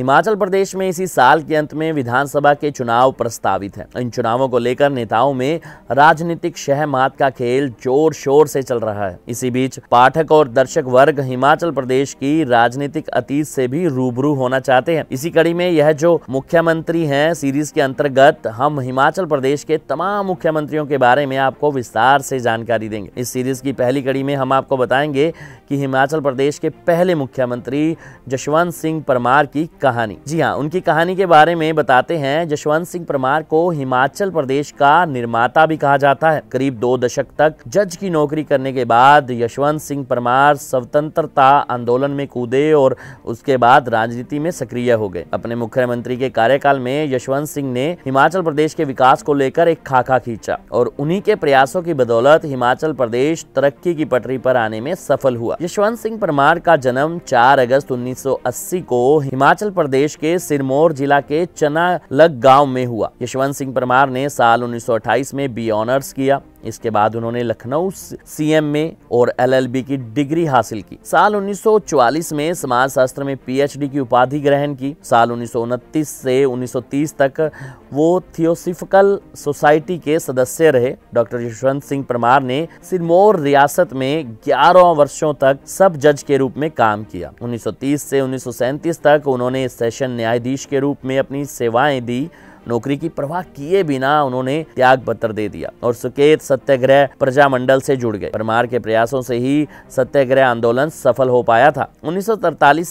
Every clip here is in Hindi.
हिमाचल प्रदेश में इसी साल के अंत में विधानसभा के चुनाव प्रस्तावित हैं इन चुनावों को लेकर नेताओं में राजनीतिक शहमात का खेल जोर शोर से चल रहा है इसी बीच पाठक और दर्शक वर्ग हिमाचल प्रदेश की राजनीतिक अतीत से भी रूबरू होना चाहते हैं इसी कड़ी में यह जो मुख्यमंत्री हैं सीरीज के अंतर्गत हम हिमाचल प्रदेश के तमाम मुख्यमंत्रियों के बारे में आपको विस्तार से जानकारी देंगे इस सीरीज की पहली कड़ी में हम आपको बताएंगे कि हिमाचल प्रदेश के पहले मुख्यमंत्री जशवंत सिंह परमार की कहानी जी हाँ उनकी कहानी के बारे में बताते हैं जशवंत सिंह परमार को हिमाचल प्रदेश का निर्माता भी कहा जाता है करीब दो दशक तक जज की नौकरी करने के बाद यशवंत सिंह परमार स्वतंत्रता आंदोलन में कूदे और उसके बाद राजनीति में सक्रिय हो गए अपने मुख्यमंत्री के कार्यकाल में यशवंत सिंह ने हिमाचल प्रदेश के विकास को लेकर एक खाका खींचा और उन्हीं के प्रयासों की बदौलत हिमाचल प्रदेश तरक्की की पटरी पर आने में सफल हुआ यशवंत सिंह परमार का जन्म 4 अगस्त 1980 को हिमाचल प्रदेश के सिरमौर जिला के चनालग गांव में हुआ यशवंत सिंह परमार ने साल 1928 में बी ऑनर्स किया इसके बाद उन्होंने लखनऊ सीएम में और एलएलबी की डिग्री हासिल की साल 1944 में समाज शास्त्र में पीएचडी की उपाधि ग्रहण की साल उन्नीस से 1930 तक वो थियोसिफिकल सोसाइटी के सदस्य रहे डॉक्टर यशवंत सिंह परमार ने सिरमौर रियासत में 11 वर्षों तक सब जज के रूप में काम किया 1930 से उन्नीस तक उन्होंने सेशन न्यायाधीश के रूप में अपनी सेवाएं दी नौकरी की परवाह किए बिना उन्होंने त्याग पत्र दे दिया और सुकेत सत्याग्रह प्रजा मंडल से जुड़ गए परमार के प्रयासों से ही सत्याग्रह आंदोलन सफल हो पाया था उन्नीस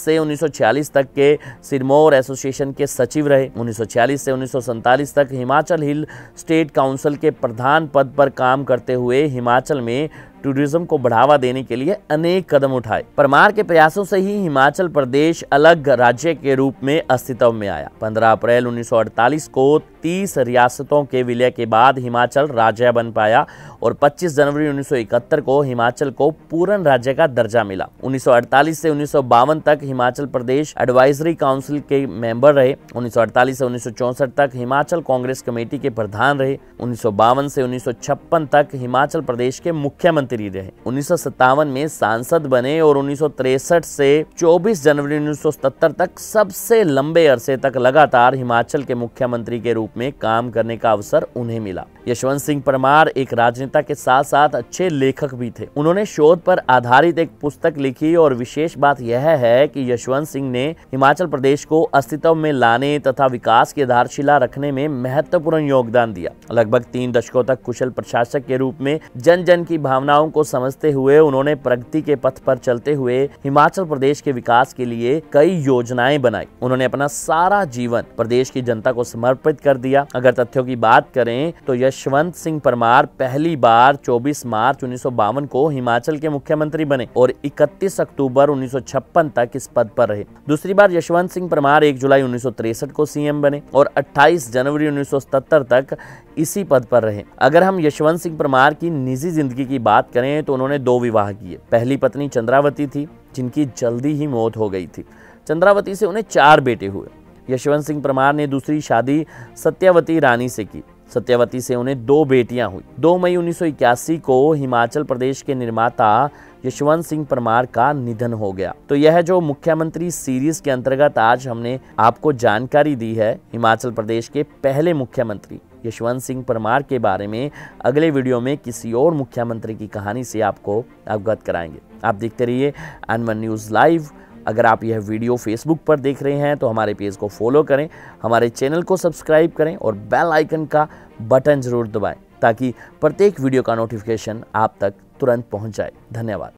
से उन्नीस तक के सिरमौर एसोसिएशन के सचिव रहे उन्नीस से उन्नीस तक हिमाचल हिल स्टेट काउंसिल के प्रधान पद पर काम करते हुए हिमाचल में टूरिज्म को बढ़ावा देने के लिए अनेक कदम उठाए परमार के प्रयासों से ही हिमाचल प्रदेश अलग राज्य के रूप में अस्तित्व में आया 15 अप्रैल 1948 को तीस रियासतों के विलय के बाद हिमाचल राज्य बन पाया और 25 जनवरी 1971 को हिमाचल को पूर्ण राज्य का दर्जा मिला 1948 से उन्नीस तक हिमाचल प्रदेश एडवाइजरी काउंसिल के मेंबर रहे 1948 से उन्नीस तक हिमाचल कांग्रेस कमेटी के प्रधान रहे उन्नीस से उन्नीस तक हिमाचल प्रदेश के मुख्यमंत्री रहे उन्नीस में सांसद बने और उन्नीस से चौबीस जनवरी उन्नीस तक सबसे लंबे अरसे तक लगातार हिमाचल के मुख्यमंत्री के रूप रूप में काम करने का अवसर उन्हें मिला यशवंत सिंह परमार एक राजनेता के साथ साथ अच्छे लेखक भी थे उन्होंने शोध पर आधारित एक पुस्तक लिखी और विशेष बात यह है कि यशवंत सिंह ने हिमाचल प्रदेश को अस्तित्व में लाने तथा विकास की आधारशिला रखने में महत्वपूर्ण योगदान दिया लगभग तीन दशकों तक कुशल प्रशासक के रूप में जन जन की भावनाओं को समझते हुए उन्होंने प्रगति के पथ पर चलते हुए हिमाचल प्रदेश के विकास के लिए कई योजनाएं बनाई उन्होंने अपना सारा जीवन प्रदेश की जनता को समर्पित कर दिया अगर तथ्यों की बात करें तो यशवंत सिंह परमार पहली बार चौबीस मार्च उन्नीस को हिमाचल के मुख्यमंत्री बने और इकतीस अक्टूबर उन्नीस तक इस पद पर रहे दूसरी बार यशवंत सिंह परमार एक जुलाई उन्नीस को सीएम बने और 28 जनवरी उन्नीस तक इसी पद पर रहे अगर हम यशवंत सिंह परमार की निजी जिंदगी की बात करें तो उन्होंने दो विवाह किए पहली पत्नी चंद्रावती थी जिनकी जल्दी ही मौत हो गई थी चंद्रावती से उन्हें चार बेटे हुए यशवंत सिंह परमार ने दूसरी शादी सत्यावती रानी से की सत्यावती से उन्हें दो बेटियां हुई 2 मई 1981 को हिमाचल प्रदेश के निर्माता यशवंत सिंह परमार का निधन हो गया तो यह जो मुख्यमंत्री सीरीज के अंतर्गत आज हमने आपको जानकारी दी है हिमाचल प्रदेश के पहले मुख्यमंत्री यशवंत सिंह परमार के बारे में अगले वीडियो में किसी और मुख्यमंत्री की कहानी से आपको अवगत कराएंगे आप देखते रहिए अनवन न्यूज़ लाइव अगर आप यह वीडियो फेसबुक पर देख रहे हैं तो हमारे पेज को फॉलो करें हमारे चैनल को सब्सक्राइब करें और बेल आइकन का बटन ज़रूर दबाएँ ताकि प्रत्येक वीडियो का नोटिफिकेशन आप तक तुरंत पहुँच जाए धन्यवाद